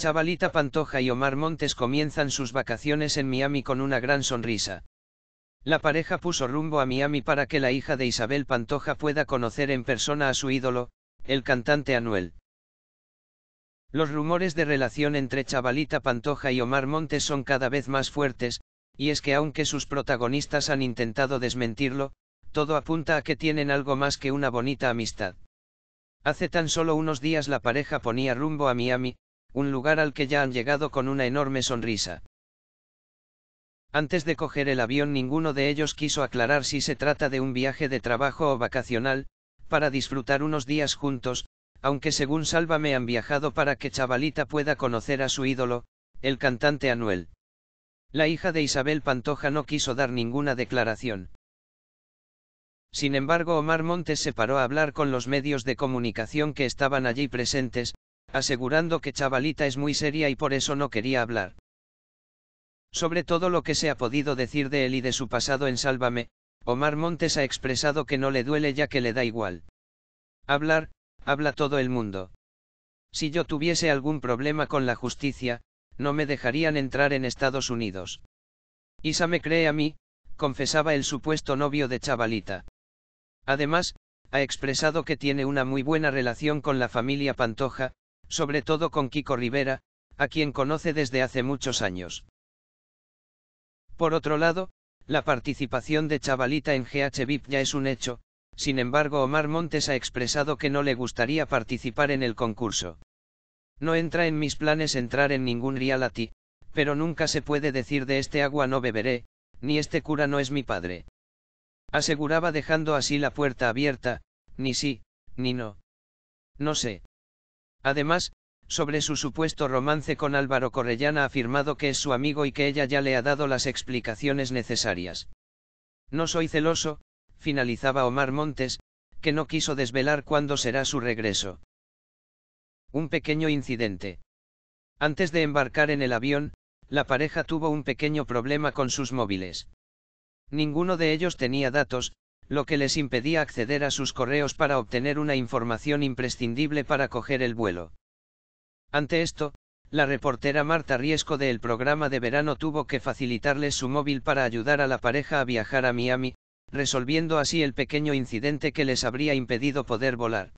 Chavalita Pantoja y Omar Montes comienzan sus vacaciones en Miami con una gran sonrisa. La pareja puso rumbo a Miami para que la hija de Isabel Pantoja pueda conocer en persona a su ídolo, el cantante Anuel. Los rumores de relación entre Chavalita Pantoja y Omar Montes son cada vez más fuertes, y es que aunque sus protagonistas han intentado desmentirlo, todo apunta a que tienen algo más que una bonita amistad. Hace tan solo unos días la pareja ponía rumbo a Miami, un lugar al que ya han llegado con una enorme sonrisa. Antes de coger el avión ninguno de ellos quiso aclarar si se trata de un viaje de trabajo o vacacional, para disfrutar unos días juntos, aunque según Sálvame han viajado para que Chavalita pueda conocer a su ídolo, el cantante Anuel. La hija de Isabel Pantoja no quiso dar ninguna declaración. Sin embargo, Omar Montes se paró a hablar con los medios de comunicación que estaban allí presentes, asegurando que Chavalita es muy seria y por eso no quería hablar. Sobre todo lo que se ha podido decir de él y de su pasado en Sálvame, Omar Montes ha expresado que no le duele ya que le da igual. Hablar, habla todo el mundo. Si yo tuviese algún problema con la justicia, no me dejarían entrar en Estados Unidos. Isa me cree a mí, confesaba el supuesto novio de Chavalita. Además, ha expresado que tiene una muy buena relación con la familia Pantoja, sobre todo con Kiko Rivera, a quien conoce desde hace muchos años. Por otro lado, la participación de Chavalita en GH VIP ya es un hecho, sin embargo Omar Montes ha expresado que no le gustaría participar en el concurso. No entra en mis planes entrar en ningún reality, pero nunca se puede decir de este agua no beberé, ni este cura no es mi padre. Aseguraba dejando así la puerta abierta, ni sí, ni no. No sé. Además, sobre su supuesto romance con Álvaro Correllana ha afirmado que es su amigo y que ella ya le ha dado las explicaciones necesarias. No soy celoso, finalizaba Omar Montes, que no quiso desvelar cuándo será su regreso. Un pequeño incidente. Antes de embarcar en el avión, la pareja tuvo un pequeño problema con sus móviles. Ninguno de ellos tenía datos, lo que les impedía acceder a sus correos para obtener una información imprescindible para coger el vuelo. Ante esto, la reportera Marta Riesco del programa de verano tuvo que facilitarles su móvil para ayudar a la pareja a viajar a Miami, resolviendo así el pequeño incidente que les habría impedido poder volar.